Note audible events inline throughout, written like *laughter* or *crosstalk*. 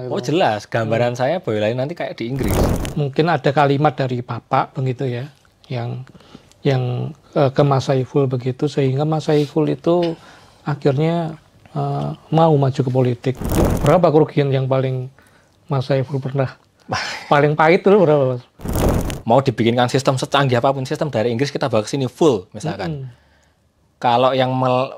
Oh jelas, gambaran hmm. saya lain nanti kayak di Inggris. Mungkin ada kalimat dari Bapak begitu ya, yang yang uh, ke Mas Saiful begitu sehingga Mas Saiful itu akhirnya uh, mau maju ke politik. Berapa kerugian yang paling Mas Saiful pernah *laughs* paling pahit itu berapa Mas? Mau dibikinkan sistem secanggih apapun sistem dari Inggris kita bawa ke sini full misalkan. Hmm kalau yang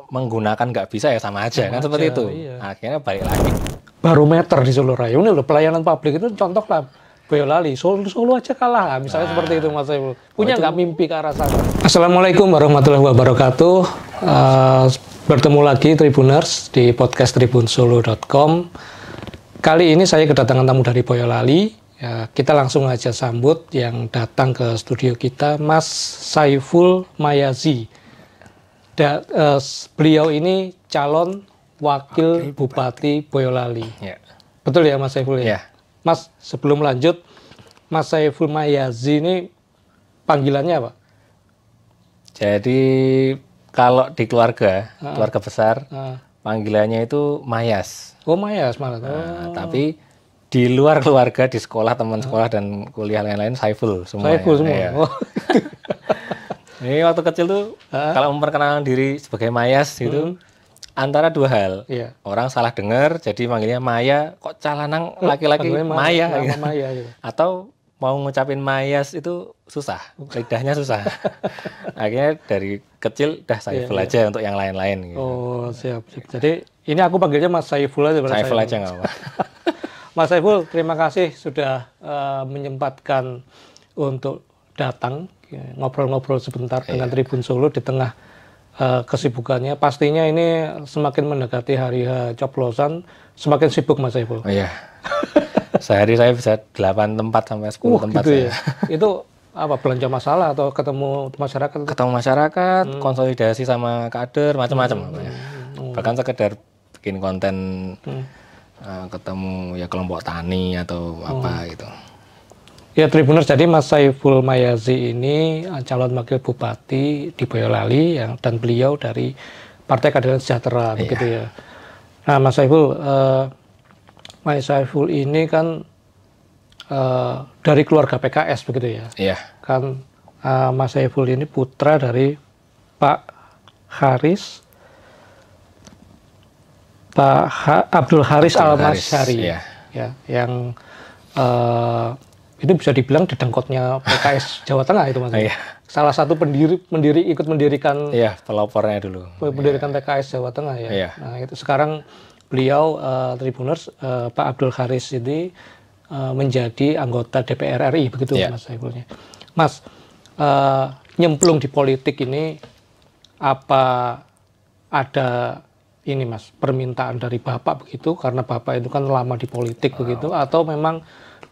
menggunakan nggak bisa ya sama aja sama kan aja, seperti itu iya. akhirnya balik lagi barometer di Solo Raya. Ini loh pelayanan publik itu contoh lah Boyolali, Solo, Solo aja kalah. Misalnya nah. seperti itu Mas Saiful. Punya nah, nggak mimpi ke arah sana? Assalamualaikum warahmatullahi wabarakatuh. Uh, bertemu lagi Tribuners di podcast tribunsolo.com. Kali ini saya kedatangan tamu dari Boyolali. Ya, kita langsung aja sambut yang datang ke studio kita Mas Saiful Mayazi. Da, uh, beliau ini calon Wakil Bupati, Boyolali. Ya. Betul ya Mas Saiful ya? ya? Mas, sebelum lanjut, Mas Saiful Mayazi ini panggilannya apa? Jadi kalau di keluarga, uh, keluarga besar, uh. panggilannya itu Mayas. Oh Mayas malah. Nah, oh. Nah, tapi di luar keluarga, di sekolah, teman sekolah dan kuliah lain-lain Saiful semua. Saiful semua. Ya. Iya. Oh. *laughs* Ini waktu kecil tuh uh. kalau memperkenalkan diri sebagai Mayas gitu. -huh. Hmm antara dua hal. Iya. Orang salah dengar jadi manggilnya Maya, kok calanang laki-laki Maya, Maya, gitu. Maya gitu. Atau mau ngucapin Mayas itu susah, lidahnya susah. *laughs* Akhirnya dari kecil dah saya iya, aja iya. untuk yang lain-lain gitu. Oh, siap, siap. Jadi ini aku panggilnya Mas Saiful aja Saiful aja nggak apa. *laughs* Mas Saiful, terima kasih sudah uh, menyempatkan untuk datang ya, ngobrol-ngobrol sebentar iya. dengan Tribun Solo di tengah uh, kesibukannya. Pastinya ini semakin mendekati hari H coplosan, semakin sibuk Mas Saiful. Oh, iya. Sehari saya bisa 8 tempat sampai 10 uh, tempat gitu saya. Ya. Itu apa belanja masalah atau ketemu masyarakat? Ketemu masyarakat, hmm. konsolidasi sama kader, macam-macam. Hmm. Hmm. hmm. Oh. Bahkan sekedar bikin konten hmm. uh, ketemu ya kelompok tani atau hmm. apa gitu. Ya Tribuners, jadi Mas Saiful Mayazi ini eh, calon wakil bupati di Boyolali yang, dan beliau dari Partai Keadilan Sejahtera, iya. begitu ya. Nah Mas Saiful, uh, Mas Saiful ini kan uh, dari keluarga PKS begitu ya. Iya. Kan uh, Mas Saiful ini putra dari Pak Haris, Pak ha Abdul Haris Al-Masyari, iya. ya, yang uh, itu bisa dibilang dedengkotnya PKS *laughs* Jawa Tengah itu mas. Iya. Salah satu pendiri, pendiri ikut mendirikan. Iya, pelopornya dulu. Mendirikan iya. PKS Jawa Tengah ya. Iya. Nah itu sekarang beliau uh, Tribuners uh, Pak Abdul Haris ini uh, menjadi anggota DPR RI begitu yeah. mas Saifulnya. Ya. Mas uh, nyemplung di politik ini apa ada ini mas permintaan dari bapak begitu karena bapak itu kan lama di politik wow. begitu oh. atau memang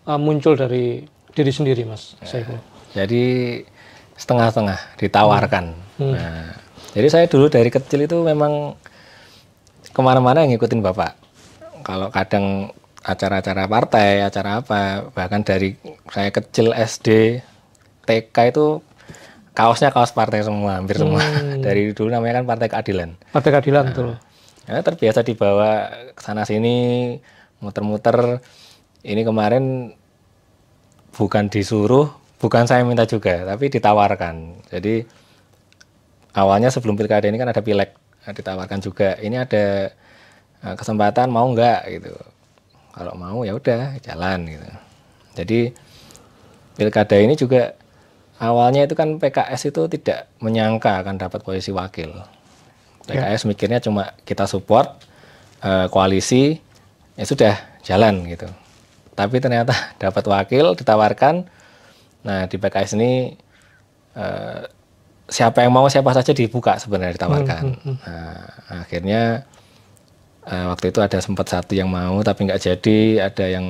uh, muncul dari diri sendiri, Mas. Ya. jadi setengah-setengah ditawarkan. Hmm. hmm. Nah, jadi saya dulu dari kecil itu memang kemana-mana yang ngikutin bapak. Kalau kadang acara-acara partai, acara apa, bahkan dari saya kecil SD, TK itu kaosnya kaos partai semua, hampir semua. Hmm. *laughs* Dari dulu namanya kan Partai Keadilan. Partai Keadilan nah, tuh. Ya, terbiasa dibawa ke sana sini, muter-muter ini kemarin bukan disuruh, bukan saya minta juga, tapi ditawarkan. Jadi awalnya sebelum pilkada ini kan ada pileg, ditawarkan juga. Ini ada e, kesempatan mau nggak gitu. Kalau mau ya udah jalan gitu. Jadi pilkada ini juga awalnya itu kan PKS itu tidak menyangka akan dapat posisi wakil. PKS ya. mikirnya cuma kita support e, koalisi ya sudah jalan gitu tapi ternyata *laughs* dapat wakil ditawarkan nah di PKS ini eh, siapa yang mau siapa saja dibuka sebenarnya ditawarkan hmm, hmm, hmm. Nah, akhirnya eh, waktu itu ada sempat satu yang mau tapi nggak jadi ada yang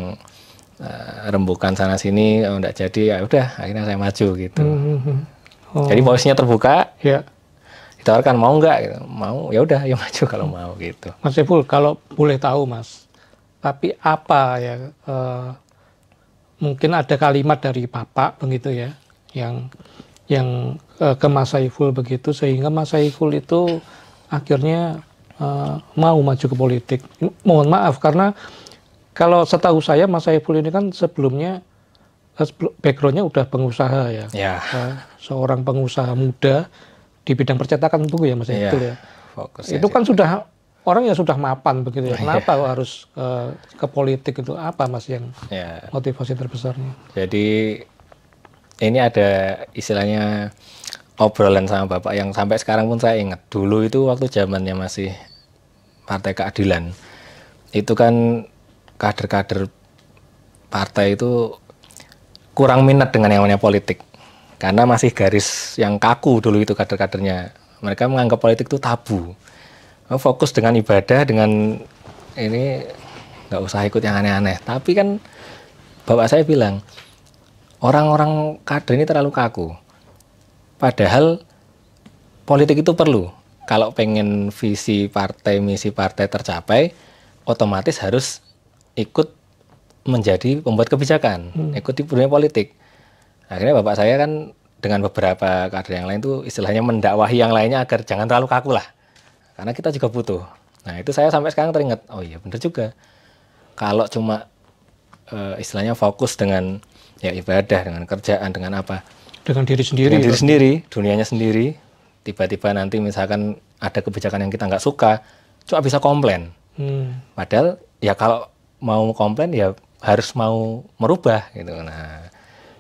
eh, rembukan sana sini oh, nggak jadi ya udah akhirnya saya maju gitu Oh. jadi posisinya terbuka ya ditawarkan mau nggak gitu. mau ya udah *laughs* ya maju kalau mau gitu Mas Ipul kalau boleh tahu Mas tapi apa ya uh, mungkin ada kalimat dari bapak begitu ya yang yang uh, ke Mas Saiful begitu sehingga Mas Saiful itu akhirnya uh, mau maju ke politik. Mohon maaf karena kalau setahu saya Mas Saiful ini kan sebelumnya backgroundnya udah pengusaha ya, ya. Uh, seorang pengusaha muda di bidang percetakan tunggu ya Mas iya, Saiful ya. ya. Fokus itu kan sudah orang yang sudah mapan begitu ya. Iya. Kenapa yeah. harus ke, eh, ke politik itu apa Mas yang yeah. motivasi terbesarnya? Jadi ini ada istilahnya obrolan sama Bapak yang sampai sekarang pun saya ingat. Dulu itu waktu zamannya masih Partai Keadilan. Itu kan kader-kader partai itu kurang minat dengan yang namanya politik. Karena masih garis yang kaku dulu itu kader-kadernya. Mereka menganggap politik itu tabu Oh, fokus dengan ibadah dengan ini nggak usah ikut yang aneh-aneh tapi kan bapak saya bilang orang-orang kader ini terlalu kaku padahal politik itu perlu kalau pengen visi partai misi partai tercapai otomatis harus ikut menjadi pembuat kebijakan hmm. di dunia politik akhirnya bapak saya kan dengan beberapa kader yang lain itu istilahnya mendakwahi yang lainnya agar jangan terlalu kaku lah karena kita juga butuh. Nah, itu saya sampai sekarang teringat, oh iya bener juga. Kalau cuma e, istilahnya fokus dengan ya ibadah, dengan kerjaan, dengan apa? Dengan diri sendiri. Dengan ya, diri sendiri, dunianya sendiri. Tiba-tiba nanti misalkan ada kebijakan yang kita nggak suka, cuma bisa komplain. Hmm. Padahal ya kalau mau komplain ya harus mau merubah gitu. Nah,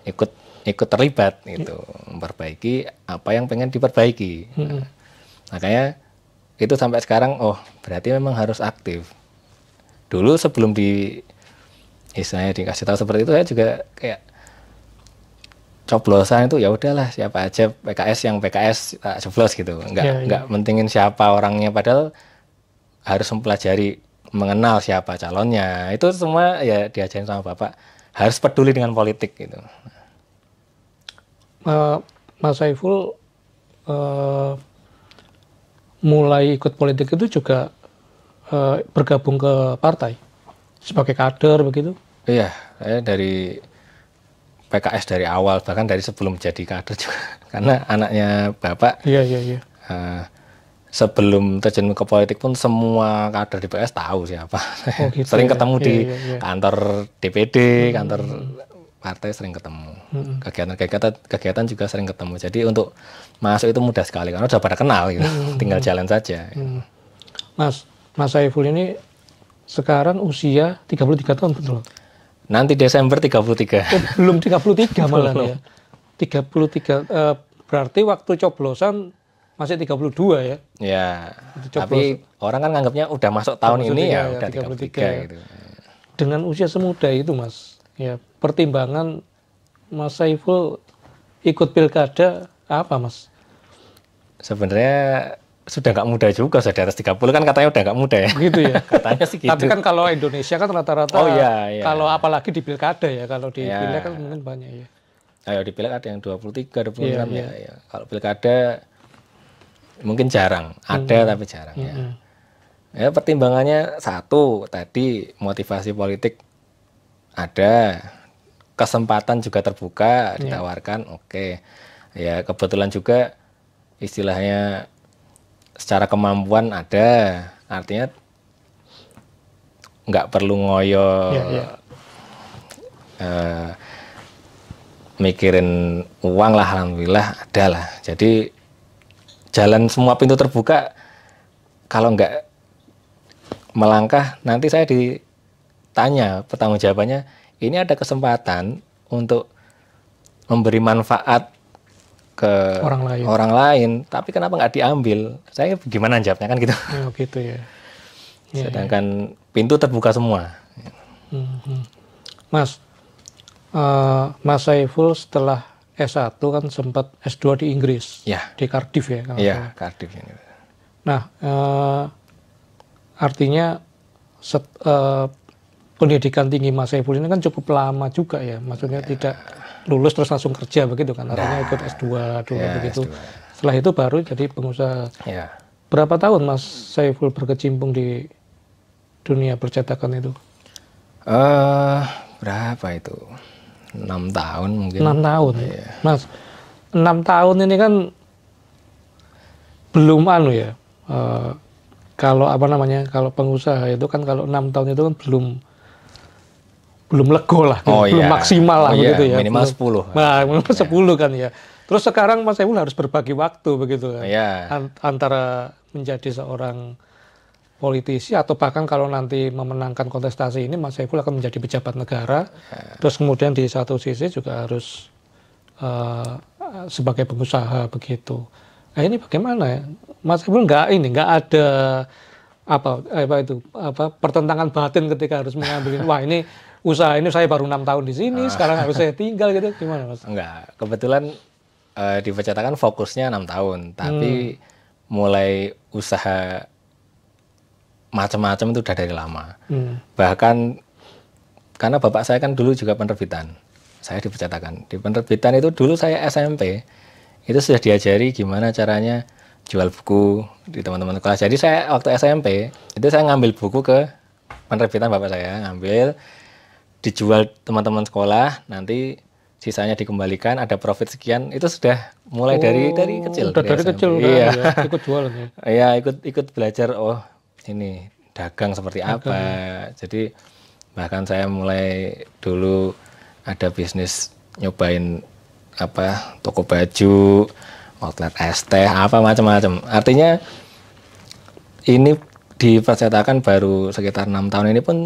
ikut ikut terlibat gitu, ya. memperbaiki apa yang pengen diperbaiki. Hmm. Nah, makanya itu sampai sekarang oh berarti memang harus aktif dulu sebelum di istilahnya dikasih tahu seperti itu saya juga kayak coblosan itu ya udahlah siapa aja PKS yang PKS tak coblos gitu nggak ya, ya. nggak mentingin siapa orangnya padahal harus mempelajari mengenal siapa calonnya itu semua ya diajarin sama bapak harus peduli dengan politik gitu uh, Mas Saiful uh, mulai ikut politik itu juga e, bergabung ke partai sebagai kader begitu? Iya, saya eh, dari PKS dari awal bahkan dari sebelum jadi kader juga *laughs* karena anaknya bapak. Iya iya iya. Uh, sebelum terjun ke politik pun semua kader di PS tahu siapa. Oh, gitu, *laughs* Sering ya. ketemu iya, di iya. iya. kantor DPD, hmm. kantor partai sering ketemu kegiatan-kegiatan kegiatan juga sering ketemu jadi untuk masuk itu mudah sekali karena sudah pada kenal gitu hmm. *laughs* tinggal jalan saja hmm. Mas Mas Saiful ini sekarang usia 33 tahun betul nanti Desember 33 oh, belum 33 *laughs* malah ya 33 uh, eh, berarti waktu coblosan masih 32 ya ya tapi orang kan nganggapnya udah masuk tahun Maksudnya ini ya, ya udah 33, 33 ya. gitu dengan usia semuda itu mas ya pertimbangan Mas Saiful ikut pilkada apa Mas? Sebenarnya sudah nggak muda juga sudah di atas 30 kan katanya udah nggak muda ya gitu ya *laughs* katanya sih gitu tapi kan kalau Indonesia kan rata-rata oh, iya, iya. kalau apalagi di pilkada ya kalau di pilkada pilek kan mungkin banyak ya ayo di pilkada ada yang 23 26 iya, ya, iya. ya. kalau pilkada mungkin jarang ada hmm. tapi jarang hmm. ya ya pertimbangannya satu tadi motivasi politik ada kesempatan juga terbuka iya. ditawarkan oke okay. ya kebetulan juga istilahnya secara kemampuan ada artinya nggak perlu ngoyo yeah, yeah. Uh, mikirin uang lah alhamdulillah ada lah jadi jalan semua pintu terbuka kalau nggak melangkah nanti saya di tanya pertanggung jawabannya ini ada kesempatan untuk memberi manfaat ke orang lain, orang lain tapi kenapa nggak diambil? Saya gimana jawabnya kan gitu. Oh, gitu ya. *laughs* Iya, iya. Sedangkan ya. pintu terbuka semua. Mm-hmm. Mas, uh, Mas Saiful setelah S1 kan sempat S2 di Inggris, ya. di Cardiff ya. Kalau ya, Cardiff ini. Nah, uh, artinya set, uh, pendidikan tinggi Mas Saiful ini kan cukup lama juga ya, maksudnya ya. tidak lulus terus langsung kerja begitu kan, artinya nah. Ya. ikut S2 dulu ya, begitu. S2. Setelah itu baru jadi pengusaha. Ya. Berapa tahun Mas Saiful berkecimpung di dunia percetakan itu? uh, berapa itu? 6 tahun mungkin. 6 tahun. Ya. Mas, 6 tahun ini kan belum anu ya. Uh, kalau apa namanya? Kalau pengusaha itu kan kalau enam tahun itu kan belum belum lego lah, oh, belum yeah. maksimal lah oh, iya. begitu ya. Minimal sepuluh. 10. Nah, minimal yeah. Iya. 10 kan ya. Terus sekarang Mas Eul harus berbagi waktu begitu kan. Yeah. antara menjadi seorang politisi atau bahkan kalau nanti memenangkan kontestasi ini Mas Eul akan menjadi pejabat negara. Yeah. Terus kemudian di satu sisi juga harus uh, sebagai pengusaha begitu. Nah, ini bagaimana ya? Mas Eul nggak ini, nggak ada apa apa itu apa pertentangan batin ketika harus mengambil *laughs* wah ini usaha ini saya baru enam tahun di sini, ah. sekarang harus saya tinggal gitu, gimana mas? Enggak, kebetulan uh, di percetakan fokusnya enam tahun, tapi hmm. mulai usaha macam-macam itu udah dari lama. Hmm. Bahkan karena bapak saya kan dulu juga penerbitan, saya di percetakan. Di penerbitan itu dulu saya SMP itu sudah diajari gimana caranya jual buku di teman-teman kelas. Jadi saya waktu SMP itu saya ngambil buku ke penerbitan bapak saya ngambil dijual teman-teman sekolah nanti sisanya dikembalikan ada profit sekian itu sudah mulai oh, dari dari kecil dari, dari kecil iya. ya, ikut jual ya *laughs* iya ikut ikut belajar oh ini dagang seperti dagang. apa jadi bahkan saya mulai dulu ada bisnis nyobain apa toko baju outlet es teh apa macam-macam artinya ini dipercetakan baru sekitar enam tahun ini pun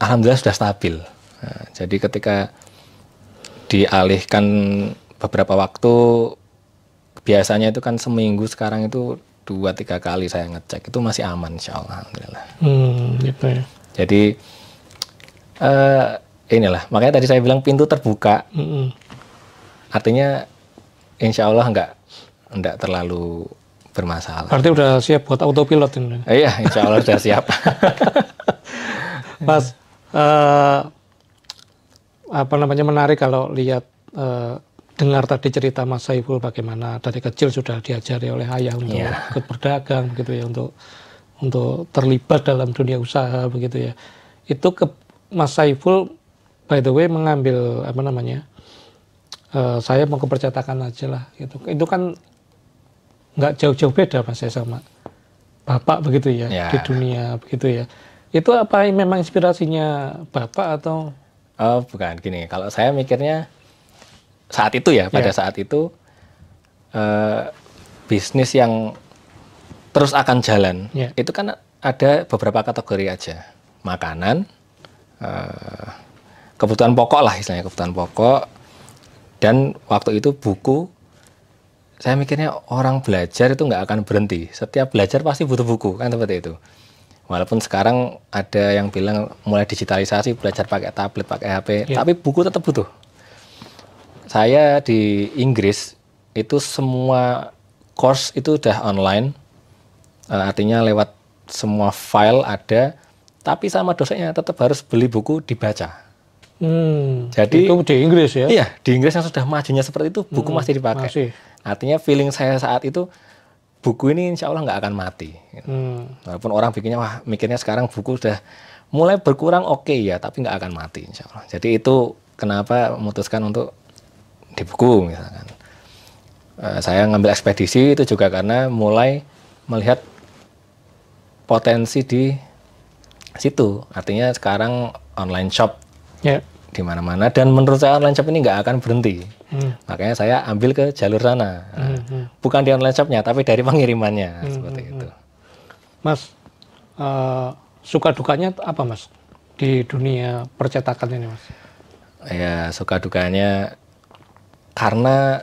alhamdulillah sudah stabil. Nah, jadi ketika dialihkan beberapa waktu biasanya itu kan seminggu sekarang itu dua tiga kali saya ngecek itu masih aman insya Allah Hmm, gitu ya. Jadi uh, inilah makanya tadi saya bilang pintu terbuka. -hmm. Artinya insya Allah nggak nggak terlalu bermasalah. Artinya udah siap buat autopilot ini? iya, insya Allah sudah siap. *laughs* Mas, uh, apa namanya menarik kalau lihat uh, dengar tadi cerita Mas Saiful bagaimana dari kecil sudah diajari oleh ayah untuk yeah. ikut berdagang begitu ya untuk untuk terlibat dalam dunia usaha begitu ya itu ke Mas Saiful by the way mengambil apa namanya uh, saya mau kepercetakan aja lah gitu itu kan nggak jauh-jauh beda mas saya sama bapak begitu ya yeah. di dunia begitu ya itu apa yang memang inspirasinya Bapak atau? Oh, bukan. Gini, kalau saya mikirnya saat itu ya, pada yeah. saat itu uh, bisnis yang terus akan jalan, yeah. itu kan ada beberapa kategori aja. Makanan, uh, kebutuhan pokok lah istilahnya, kebutuhan pokok, dan waktu itu buku saya mikirnya orang belajar itu nggak akan berhenti. Setiap belajar pasti butuh buku, kan seperti itu. Walaupun sekarang ada yang bilang mulai digitalisasi belajar pakai tablet, pakai HP, yeah. tapi buku tetap butuh. Saya di Inggris itu semua course itu udah online. Eh, artinya lewat semua file ada, tapi sama dosennya tetap harus beli buku dibaca. Hmm, Jadi itu di Inggris ya? Iya, di Inggris yang sudah majunya seperti itu buku hmm, masih dipakai. Masih. Artinya feeling saya saat itu buku ini insya Allah nggak akan mati. Hmm. Walaupun orang bikinnya wah mikirnya sekarang buku sudah mulai berkurang oke okay ya, tapi nggak akan mati insya Allah. Jadi itu kenapa memutuskan untuk di buku misalkan. Uh, saya ngambil ekspedisi itu juga karena mulai melihat potensi di situ. Artinya sekarang online shop yeah di mana-mana dan menurut saya online shop ini nggak akan berhenti hmm. makanya saya ambil ke jalur sana nah, hmm, bukan di online shopnya tapi dari pengirimannya hmm, seperti hmm, itu hmm. mas uh, suka dukanya apa mas di dunia percetakan ini mas ya suka dukanya karena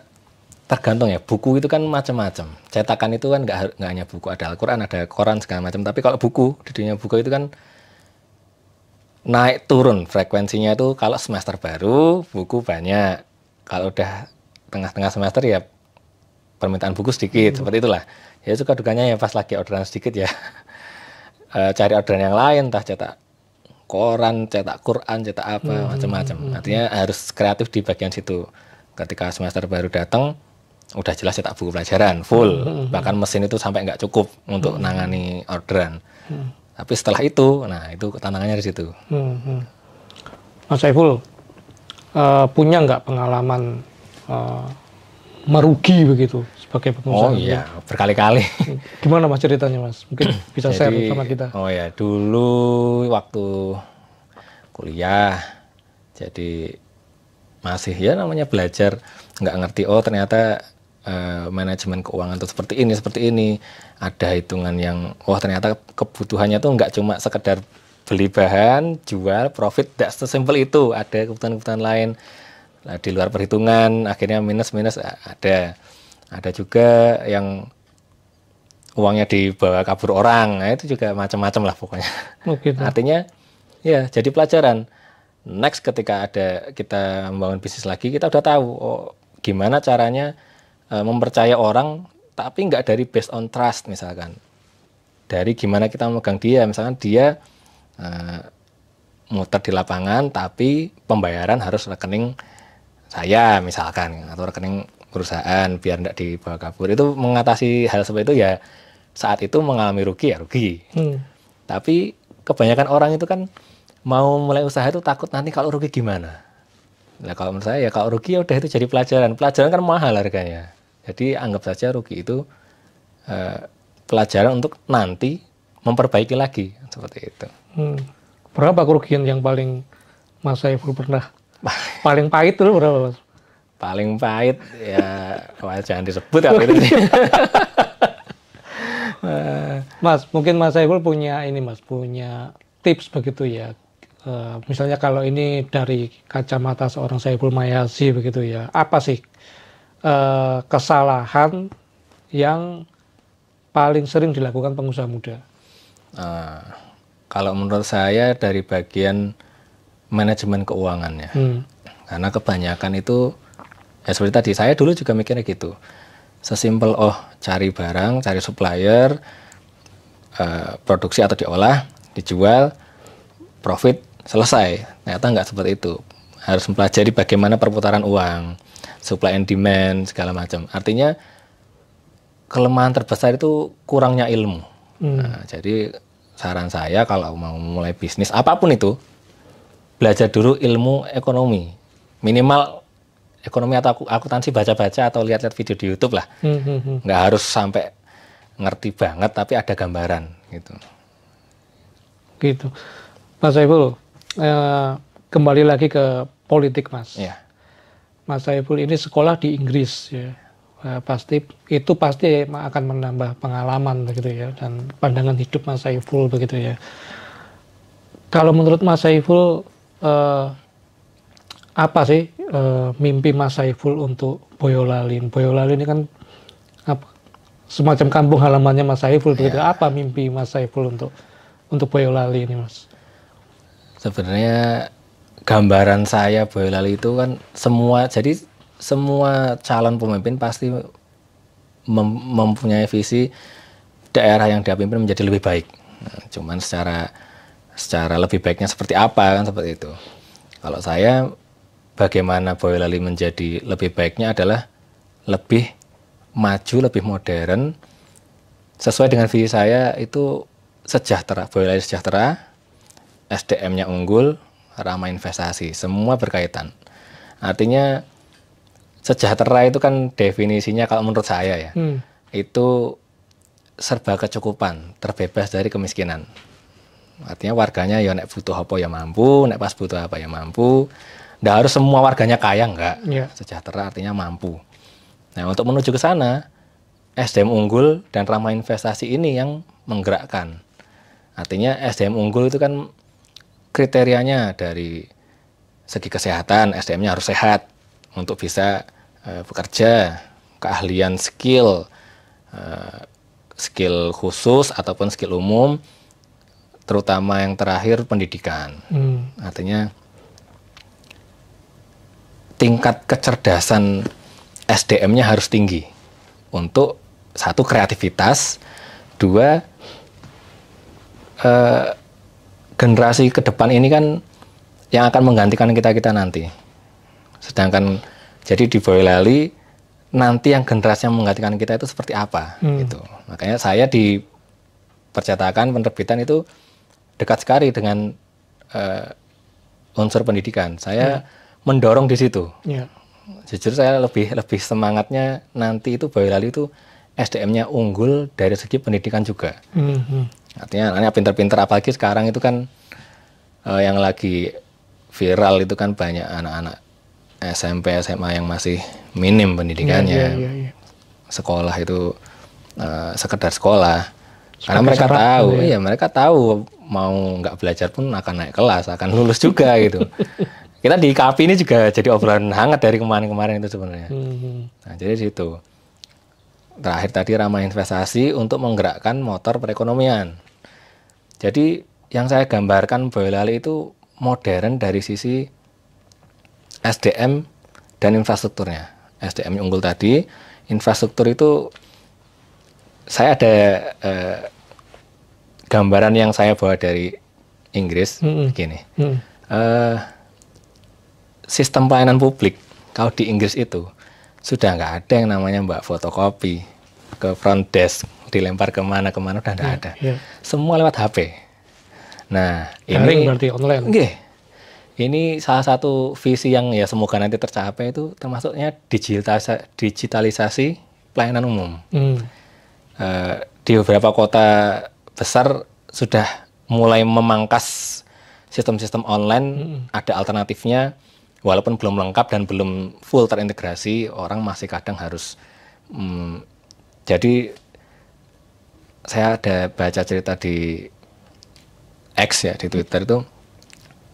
tergantung ya buku itu kan macam-macam cetakan itu kan nggak hanya buku ada Al-Quran ada koran segala macam tapi kalau buku di dunia buku itu kan naik turun frekuensinya itu kalau semester baru buku banyak kalau udah tengah-tengah semester ya permintaan buku sedikit hmm. seperti itulah ya suka dukanya ya pas lagi orderan sedikit ya *laughs* e, cari orderan yang lain entah cetak koran cetak Quran cetak apa hmm. macam-macam hmm, hmm, artinya hmm. harus kreatif di bagian situ ketika semester baru datang udah jelas cetak buku pelajaran full hmm. bahkan mesin itu sampai nggak cukup untuk hmm. nangani orderan hmm tapi setelah itu, nah itu tantangannya di situ. Hmm, hmm. Mas Saiful, uh, punya nggak pengalaman uh, merugi begitu sebagai pengusaha? Oh iya, berkali-kali. *laughs* Gimana mas ceritanya mas? Mungkin *clears throat* bisa Jadi, share sama kita. Oh iya, dulu waktu kuliah, jadi masih ya namanya belajar, nggak ngerti, oh ternyata uh, manajemen keuangan tuh seperti ini seperti ini ada hitungan yang wah oh, ternyata kebutuhannya tuh nggak cuma sekedar beli bahan jual profit tidak sesimpel itu ada kebutuhan-kebutuhan lain nah, di luar perhitungan akhirnya minus minus eh, ada ada juga yang uangnya dibawa kabur orang nah, itu juga macam-macam lah pokoknya Mungkin. artinya ya jadi pelajaran next ketika ada kita membangun bisnis lagi kita udah tahu oh, gimana caranya uh, mempercaya orang tapi nggak dari based on trust misalkan dari gimana kita memegang dia misalkan dia uh, muter di lapangan tapi pembayaran harus rekening saya misalkan atau rekening perusahaan biar tidak dibawa kabur itu mengatasi hal seperti itu ya saat itu mengalami rugi ya rugi hmm. tapi kebanyakan orang itu kan mau mulai usaha itu takut nanti kalau rugi gimana nah kalau menurut saya ya kalau rugi ya udah itu jadi pelajaran pelajaran kan mahal harganya jadi anggap saja rugi itu uh, pelajaran untuk nanti memperbaiki lagi seperti itu. Hmm. Berapa kerugian yang paling Mas Saiful pernah *laughs* paling pahit itu berapa Mas? Paling pahit ya wah, jangan disebut apa ya, itu. *laughs* Eh, mas, mungkin Mas Saiful punya ini Mas punya tips begitu ya Uh, misalnya kalau ini dari kacamata seorang Saiful Mayasi begitu ya, apa sih Eh, kesalahan yang paling sering dilakukan pengusaha muda? Uh, kalau menurut saya dari bagian manajemen keuangannya, hmm. karena kebanyakan itu ya seperti tadi saya dulu juga mikirnya gitu, sesimpel oh cari barang, cari supplier, uh, produksi atau diolah, dijual, profit selesai. Ternyata nggak seperti itu. Harus mempelajari bagaimana perputaran uang, supply and demand segala macam. Artinya kelemahan terbesar itu kurangnya ilmu. Hmm. Nah, jadi saran saya kalau mau mulai bisnis apapun itu belajar dulu ilmu ekonomi. Minimal ekonomi atau akuntansi baca-baca atau lihat-lihat video di YouTube lah. Hmm, hmm, hmm. Nggak harus sampai ngerti banget tapi ada gambaran gitu. Gitu. Mas Saiful, eh, kembali lagi ke politik, Mas. Ya. Mas Saiful ini sekolah di Inggris ya. Uh, pasti itu pasti akan menambah pengalaman begitu ya dan pandangan hidup Mas Saiful begitu ya. Kalau menurut Mas Saiful uh, apa sih uh, mimpi Mas Saiful untuk Boyolali? Boyolali ini kan apa, semacam kampung halamannya Mas Saiful iya. begitu. Ya. Apa mimpi Mas Saiful untuk untuk Boyolali ini, Mas? Sebenarnya gambaran saya Boyolali itu kan semua jadi semua calon pemimpin pasti mem mempunyai visi daerah yang dia pimpin menjadi lebih baik. Nah, cuman secara secara lebih baiknya seperti apa kan seperti itu. Kalau saya bagaimana Boyolali menjadi lebih baiknya adalah lebih maju, lebih modern sesuai dengan visi saya itu sejahtera, Boyolali sejahtera, SDM-nya unggul, ramah investasi. Semua berkaitan. Artinya sejahtera itu kan definisinya kalau menurut saya ya hmm. itu serba kecukupan, terbebas dari kemiskinan. Artinya warganya ya nek butuh apa ya mampu, nek pas butuh apa ya mampu. Nggak harus semua warganya kaya enggak. Yeah. Sejahtera artinya mampu. Nah, untuk menuju ke sana, SDM unggul dan ramah investasi ini yang menggerakkan. Artinya SDM unggul itu kan kriterianya dari segi kesehatan SDM-nya harus sehat untuk bisa eh, bekerja, keahlian skill, eh, skill khusus ataupun skill umum, terutama yang terakhir pendidikan. Hmm. Artinya tingkat kecerdasan SDM-nya harus tinggi untuk satu kreativitas, dua eh, generasi ke depan ini kan yang akan menggantikan kita-kita nanti. Sedangkan jadi di Boyolali nanti yang generasi yang menggantikan kita itu seperti apa hmm. gitu. Makanya saya di percetakan penerbitan itu dekat sekali dengan uh, unsur pendidikan. Saya hmm. mendorong di situ. Yeah jujur saya lebih lebih semangatnya nanti itu Boyolali itu SDM-nya unggul dari segi pendidikan juga. -hmm. hmm. Artinya anaknya pinter-pinter apalagi sekarang itu kan uh, yang lagi viral itu kan banyak anak-anak SMP SMA yang masih minim pendidikannya. Ya, ya, ya, sekolah itu uh, sekedar sekolah. Sebagai Karena mereka syarat, tahu, ya. iya mereka tahu mau nggak belajar pun akan naik kelas, akan lulus juga gitu. *laughs* Kita di KAPI ini juga jadi obrolan hangat dari kemarin-kemarin itu sebenarnya. Hmm. Nah, jadi situ. Terakhir tadi ramah investasi untuk menggerakkan motor perekonomian. Jadi yang saya gambarkan Boyolali itu modern dari sisi SDM dan infrastrukturnya. SDM unggul tadi, infrastruktur itu saya ada eh, gambaran yang saya bawa dari Inggris mm -hmm. gini. Mm -hmm. eh, sistem pelayanan publik kalau di Inggris itu sudah nggak ada yang namanya mbak fotokopi ke front desk dilempar kemana-kemana udah nggak yeah, ada. Yeah. Semua lewat HP. Nah ini ini berarti online. ini salah satu visi yang ya semoga nanti tercapai itu termasuknya digitalisa, digitalisasi pelayanan umum. Mm. Uh, di beberapa kota besar sudah mulai memangkas sistem-sistem online, mm. ada alternatifnya walaupun belum lengkap dan belum full terintegrasi, orang masih kadang harus mm, jadi saya ada baca cerita di X ya di Twitter itu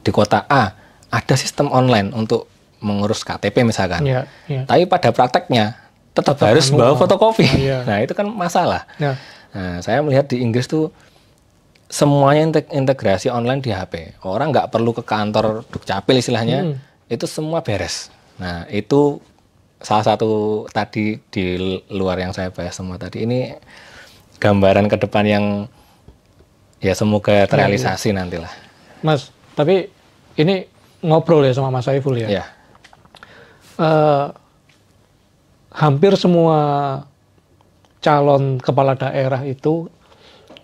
di kota A ada sistem online untuk mengurus KTP misalkan. Ya, ya. Tapi pada prakteknya tetap, tetap harus bawa fotokopi. Nah, ya. *laughs* nah itu kan masalah. Ya. Nah, saya melihat di Inggris tuh semuanya integrasi online di HP. Orang nggak perlu ke kantor dukcapil istilahnya. Hmm. Itu semua beres. Nah itu salah satu tadi di luar yang saya bahas semua tadi ini gambaran ke depan yang ya semoga iya, iya. terrealisasi ya, nantilah. Mas, tapi ini ngobrol ya sama Mas Saiful ya. ya. Uh, hampir semua calon kepala daerah itu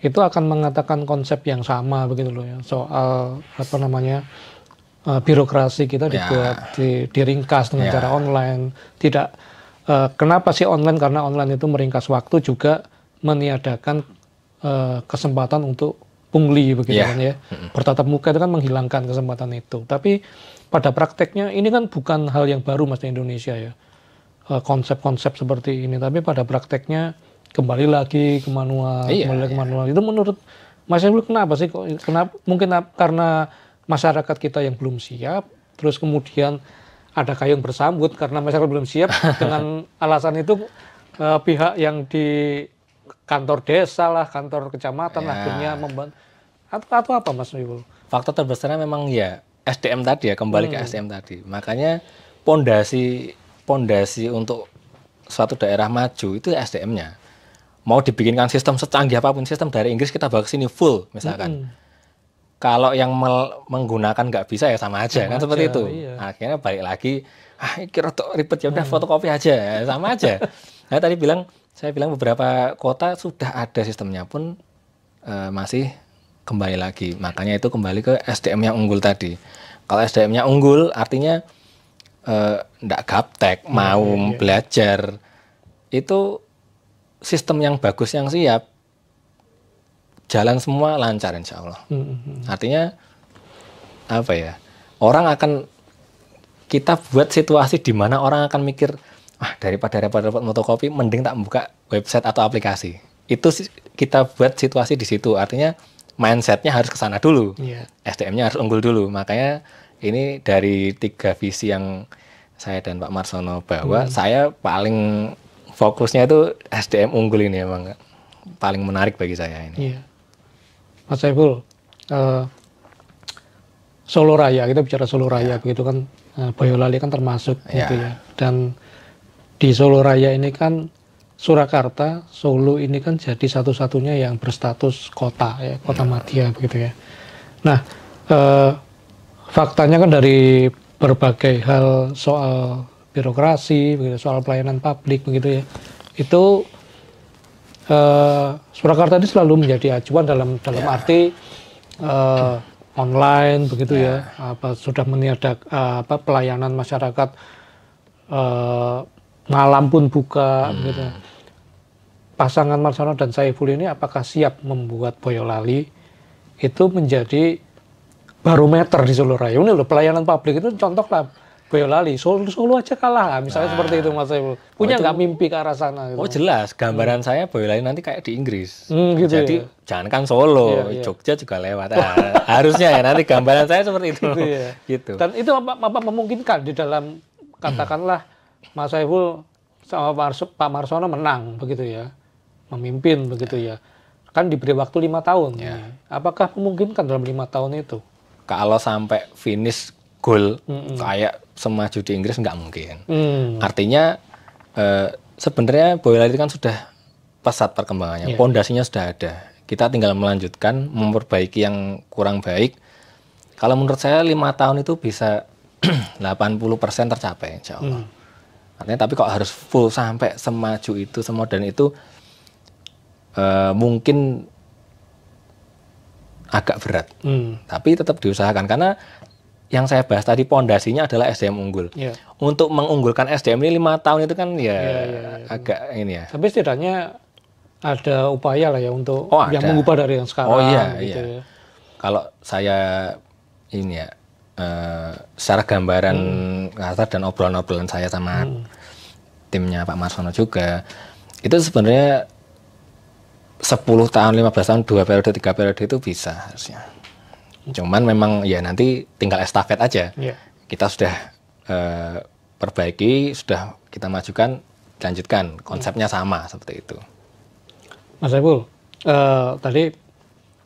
itu akan mengatakan konsep yang sama begitu loh ya soal apa namanya uh, birokrasi kita iya. dibuat di, diringkas dengan ya. cara online tidak uh, kenapa sih online karena online itu meringkas waktu juga meniadakan uh, kesempatan untuk pungli begitu yeah. kan ya. Bertatap muka itu kan menghilangkan kesempatan itu. Tapi pada prakteknya ini kan bukan hal yang baru mas di Indonesia ya. Eh, konsep-konsep seperti ini. Tapi pada prakteknya kembali lagi ke manual, yeah, kembali yeah. ke iya. manual. Itu menurut Mas Emil kenapa sih? Kenapa? Mungkin karena masyarakat kita yang belum siap. Terus kemudian ada kayung bersambut karena masyarakat belum siap *laughs* dengan alasan itu uh, pihak yang di kantor desa lah, kantor kecamatan ya. akhirnya membantu atau atau apa Mas Wiwul? Faktor terbesarnya memang ya SDM tadi ya kembali hmm. ke SDM tadi. Makanya pondasi pondasi untuk suatu daerah maju itu ya SDM-nya. Mau dibikinkan sistem secanggih apapun sistem dari Inggris kita bawa ke sini full misalkan. Hmm. Kalau yang menggunakan nggak bisa ya sama aja sama kan aja, seperti itu. Iya. Akhirnya balik lagi, ah kira tuh ribet ya udah hmm. fotokopi aja ya, sama aja. nah, *laughs* tadi bilang saya bilang beberapa kota sudah ada sistemnya pun e, masih kembali lagi. Makanya itu kembali ke SDM yang unggul tadi. Kalau SDM-nya unggul artinya tidak eh, gaptek, iya, mau iya, iya. belajar. Itu sistem yang bagus yang siap jalan semua lancar insya Allah. Hmm. hmm, hmm. Artinya apa ya? Orang akan kita buat situasi di mana orang akan mikir ah, daripada repot-repot fotokopi mending tak buka website atau aplikasi itu kita buat situasi di situ artinya mindsetnya harus ke sana dulu yeah. SDM-nya harus unggul dulu makanya ini dari tiga visi yang saya dan Pak Marsono bawa hmm. saya paling fokusnya itu SDM unggul ini emang paling menarik bagi saya ini yeah. Mas Saiful uh, Solo Raya kita bicara Solo Raya yeah. begitu kan eh, Boyolali kan termasuk yeah. gitu ya dan di Solo Raya ini kan Surakarta, Solo ini kan jadi satu-satunya yang berstatus kota ya, kota ya. madya begitu ya. Nah, eh, faktanya kan dari berbagai hal soal birokrasi, begitu, soal pelayanan publik begitu ya, itu eh, Surakarta ini selalu menjadi acuan dalam dalam ya. arti eh, online begitu ya, ya, apa sudah meniadak apa pelayanan masyarakat eh, malam pun buka hmm. gitu. Pasangan Marsono dan Saiful ini apakah siap membuat Boyolali itu menjadi barometer di seluruh raya. Ini loh pelayanan publik itu contoh lah Boyolali, Solo, Solo aja kalah ah, Misalnya nah, seperti itu Mas Saiful. Punya oh, nggak oh mimpi ke arah sana? Gitu. Oh jelas, gambaran hmm. saya Boyolali nanti kayak di Inggris. Hmm, gitu Jadi ya. jangankan Solo, iya, iya. Jogja juga lewat. Nah, *laughs* harusnya ya nanti gambaran saya seperti itu. Gitu, ya. gitu. Dan itu apa, apa memungkinkan di dalam katakanlah hmm Mas Saiful sama Pak Marsono menang begitu ya, memimpin begitu ya. Kan diberi waktu lima tahun. Ya. Apakah memungkinkan dalam lima tahun itu? Kalau sampai finish goal mm -mm. kayak semaju di Inggris nggak mungkin. Mm. Artinya eh, sebenarnya bola itu kan sudah pesat perkembangannya, yeah. pondasinya sudah ada. Kita tinggal melanjutkan, memperbaiki yang kurang baik. Kalau menurut saya lima tahun itu bisa 80% *clears throat* tercapai, insya Allah. Mm. Artinya tapi kalau harus full sampai semaju itu, semodern itu uh, mungkin agak berat. Hmm. Tapi tetap diusahakan karena yang saya bahas tadi pondasinya adalah SDM unggul. Yeah. Untuk mengunggulkan SDM ini lima tahun itu kan ya yeah, yeah, yeah. Iya. agak ini ya. Tapi setidaknya ada upaya lah ya untuk oh, yang ada. mengubah dari yang sekarang. Oh iya gitu iya. Ya. Kalau saya ini ya uh, secara gambaran hmm. kasar dan obrolan-obrolan saya sama hmm. timnya Pak Marsono juga itu sebenarnya 10 tahun 15 tahun dua periode tiga periode itu bisa harusnya cuman memang ya nanti tinggal estafet aja yeah. kita sudah uh, perbaiki sudah kita majukan lanjutkan konsepnya sama seperti itu Mas Saiful uh, tadi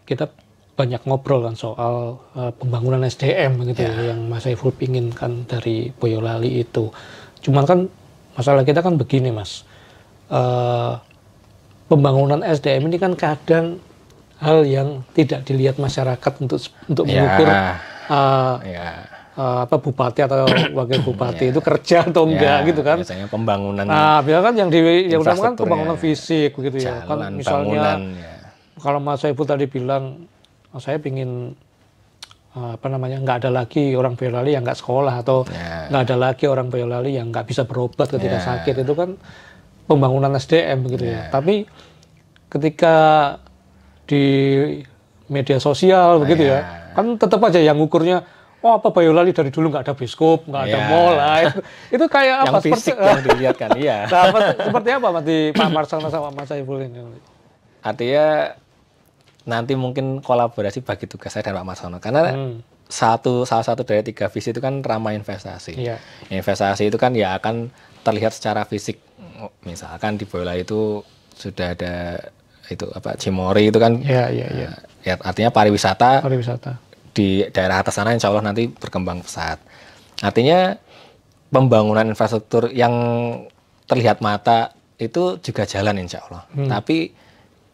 kita banyak ngobrol kan soal uh, pembangunan SDM gitu yeah. yang Mas Saiful pinginkan dari Boyolali itu. Cuman kan masalah kita kan begini Mas, uh, pembangunan SDM ini kan kadang hal yang tidak dilihat masyarakat untuk untuk ya. mengukur Uh, eh, yeah. Ya. Uh, apa bupati atau *coughs* wakil bupati yeah. itu kerja atau ya, enggak gitu kan biasanya pembangunan nah biasanya kan yang di yang utama kan pembangunan fisik gitu Jalan, ya kan misalnya ya. kalau Mas Saiful tadi bilang Oh, saya ingin eh, apa namanya nggak ada lagi orang boyolali yang nggak sekolah atau yeah. nggak ada lagi orang boyolali yang nggak bisa berobat ketika yeah. sakit itu kan pembangunan SDM begitu yeah. ya tapi ketika di media sosial begitu yeah. ya kan tetap aja yang ukurnya oh apa Boyolali dari dulu nggak ada biskop nggak yeah. ada ya. mall itu, itu kayak yang apa fisik seperti, yang dilihat kan iya *laughs* nah, seperti apa Mas Pak Marsal sama Mas Saiful ini artinya nanti mungkin kolaborasi bagi tugas saya dan Pak Masono karena hmm. satu salah satu dari tiga visi itu kan ramah investasi. Yeah. Investasi itu kan ya akan terlihat secara fisik. Misalkan di bola itu sudah ada itu apa Cimori itu kan. yeah, yeah, yeah, ya artinya pariwisata. Pariwisata. Di daerah atas sana insya Allah nanti berkembang pesat. Artinya pembangunan infrastruktur yang terlihat mata itu juga jalan insya Allah. Hmm. Tapi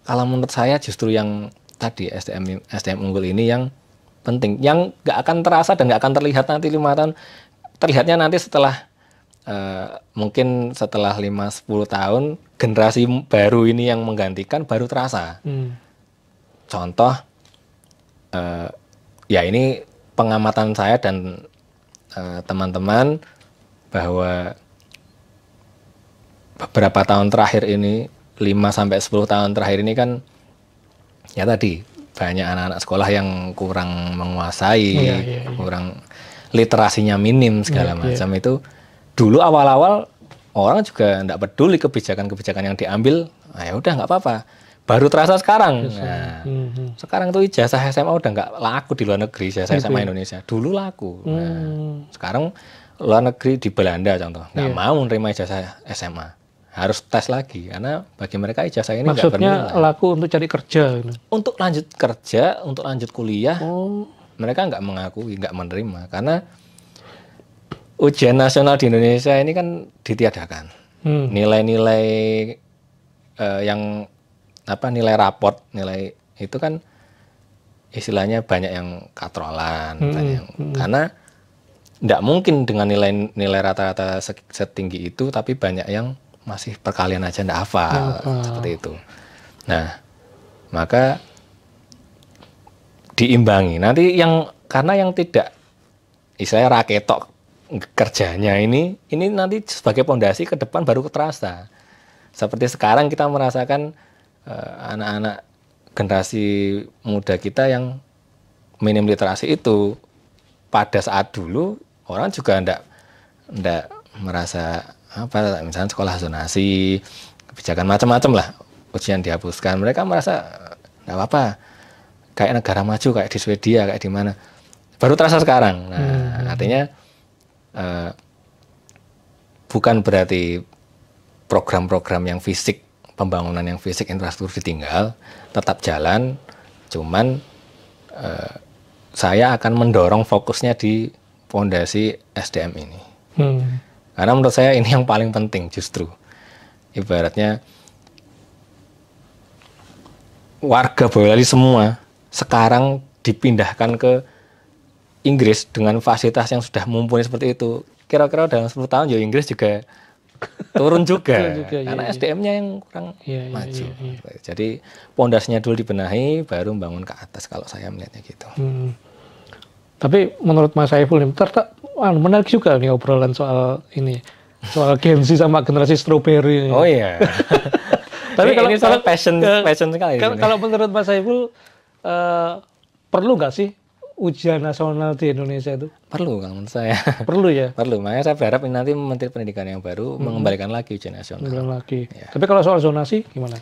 kalau menurut saya justru yang tadi SDM SDM unggul ini yang penting yang nggak akan terasa dan nggak akan terlihat nanti lima tahun terlihatnya nanti setelah uh, mungkin setelah lima sepuluh tahun generasi baru ini yang menggantikan baru terasa hmm. contoh uh, ya ini pengamatan saya dan eh, teman-teman uh, bahwa beberapa tahun terakhir ini lima sampai sepuluh tahun terakhir ini kan ya tadi banyak anak-anak sekolah yang kurang menguasai, yeah, yeah, yeah. kurang literasinya minim segala yeah, iya. macam yeah. itu. Dulu awal-awal orang juga tidak peduli kebijakan-kebijakan yang diambil, nah, ya udah nggak apa-apa. Baru terasa sekarang. Yes, nah, mm -hmm. Sekarang tuh ijazah SMA udah nggak laku di luar negeri, ijazah SMA Indonesia. Dulu laku. Nah, mm. Sekarang luar negeri di Belanda contoh nggak yeah. mau menerima ijazah SMA harus tes lagi karena bagi mereka ijazah ini maksudnya laku untuk cari kerja gitu. untuk lanjut kerja untuk lanjut kuliah oh. mereka nggak mengakui nggak menerima karena ujian nasional di Indonesia ini kan ditiadakan hmm. nilai-nilai hmm. uh, yang apa nilai raport nilai itu kan istilahnya banyak yang katrolan hmm. Banyak hmm. karena tidak mungkin dengan nilai-nilai rata-rata setinggi itu tapi banyak yang masih perkalian aja ndak hafal uh-huh. seperti itu. Nah, maka diimbangi. Nanti yang karena yang tidak istilahnya raketok kerjanya ini ini nanti sebagai pondasi ke depan baru terasa. Seperti sekarang kita merasakan anak eh, anak-anak generasi muda kita yang minim literasi itu pada saat dulu orang juga ndak ndak merasa apa misalnya sekolah zonasi kebijakan macam-macam lah ujian dihapuskan mereka merasa nggak apa-apa kayak negara maju kayak di Swedia kayak di mana baru terasa sekarang nah hmm. artinya uh, bukan berarti program-program yang fisik pembangunan yang fisik infrastruktur ditinggal tetap jalan cuman uh, saya akan mendorong fokusnya di fondasi SDM ini hmm. Karena menurut saya ini yang paling penting justru. Ibaratnya warga Boyolali semua sekarang dipindahkan ke Inggris dengan fasilitas yang sudah mumpuni seperti itu. Kira-kira dalam 10 tahun ya Inggris juga turun juga, turun juga iya, karena iya, SDM-nya yang kurang iya, iya, maju. Iya, iya, Jadi pondasnya dulu dibenahi, baru membangun ke atas kalau saya melihatnya gitu. Hmm. Tapi menurut Mas Saiful, wah menarik juga nih obrolan soal ini soal Gen Z sama generasi strawberry. Oh iya. *laughs* Tapi kalau ini kalau passion ke, passion sekali. Kalau, kalau menurut Mas Saiful uh, perlu nggak sih ujian nasional di Indonesia itu? Perlu kan menurut saya. Perlu ya? *laughs* perlu. Makanya saya berharap nanti Menteri Pendidikan yang baru hmm. mengembalikan lagi ujian nasional. Mengembalikan lagi. Ya. Tapi kalau soal zonasi gimana?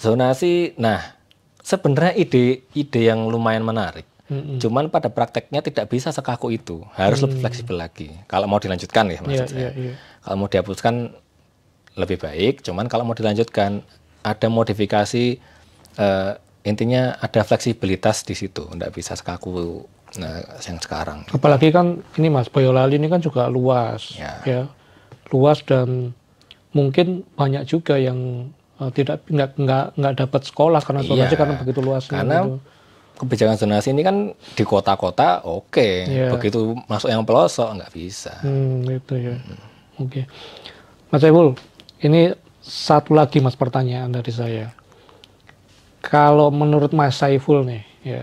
Zonasi, nah sebenarnya ide ide yang lumayan menarik hmm Cuman pada prakteknya tidak bisa sekaku itu, harus mm. lebih fleksibel lagi. Kalau mau dilanjutkan ya maksud yeah, saya. Yeah, yeah. Kalau mau dihapuskan lebih baik, cuman kalau mau dilanjutkan ada modifikasi uh, intinya ada fleksibilitas di situ, tidak bisa sekaku nah, yang sekarang. Apalagi kan ini Mas Boyolali ini kan juga luas, yeah. ya. luas dan mungkin banyak juga yang uh, tidak nggak nggak dapat sekolah karena zonasi iya. karena begitu luasnya. Karena gitu kebijakan zonasi ini kan di kota-kota oke, okay. Iya. yeah. begitu masuk yang pelosok nggak bisa. Hmm, itu ya. Hmm. Oke, okay. Mas Ebul, ini satu lagi mas pertanyaan dari saya. Kalau menurut Mas Saiful nih, ya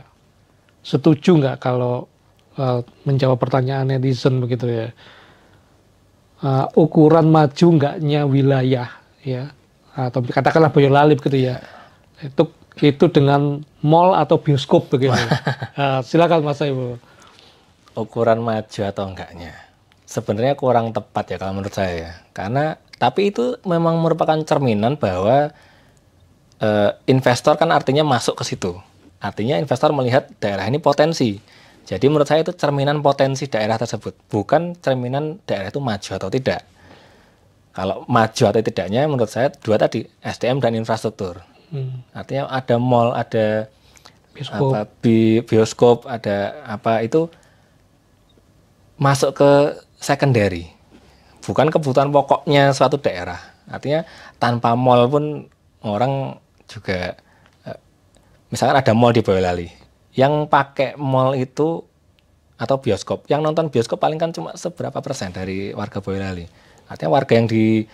setuju nggak kalau uh, menjawab pertanyaan netizen begitu ya? Uh, ukuran maju nggaknya wilayah ya atau katakanlah Boyolali begitu ya itu itu dengan mall atau bioskop begitu. uh, *laughs* silakan Mas Ibu. Ukuran maju atau enggaknya. Sebenarnya kurang tepat ya kalau menurut saya. Karena tapi itu memang merupakan cerminan bahwa uh, investor kan artinya masuk ke situ. Artinya investor melihat daerah ini potensi. Jadi menurut saya itu cerminan potensi daerah tersebut, bukan cerminan daerah itu maju atau tidak. Kalau maju atau tidaknya menurut saya dua tadi, SDM dan infrastruktur. Hmm. Artinya ada mall, ada bioskop. apa bioskop, ada apa itu masuk ke secondary. Bukan kebutuhan pokoknya suatu daerah. Artinya tanpa mall pun orang juga eh, misalkan ada mall di Boyolali. Yang pakai mall itu atau bioskop. Yang nonton bioskop paling kan cuma seberapa persen dari warga Boyolali. Artinya warga yang di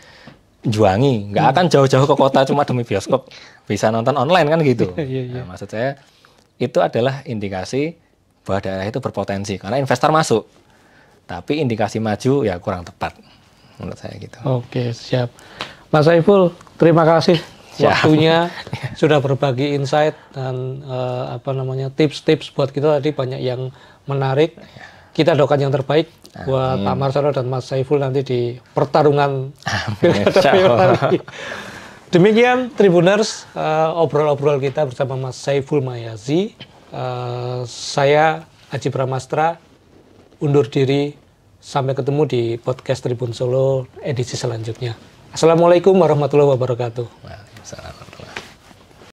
Juangi, nggak hmm. akan jauh-jauh ke kota cuma demi bioskop. *laughs* bisa nonton online kan gitu. *laughs* Iya, iya, iya. Nah, maksud saya itu adalah indikasi bahwa daerah itu berpotensi karena investor masuk. Tapi indikasi maju ya kurang tepat menurut saya gitu. Oke, siap. Mas Saiful, terima kasih waktunya *laughs* *laughs* sudah berbagi insight dan uh, apa namanya tips-tips buat kita tadi banyak yang menarik. Kita doakan yang terbaik buat Pak Marsono dan Mas Saiful nanti di pertarungan pilkada Demikian Tribuners uh, obrol-obrol kita bersama Mas Saiful Mayazi. Uh, saya Aji Pramastra undur diri sampai ketemu di podcast Tribun Solo edisi selanjutnya. Assalamualaikum warahmatullahi wabarakatuh. Waalaikumsalam.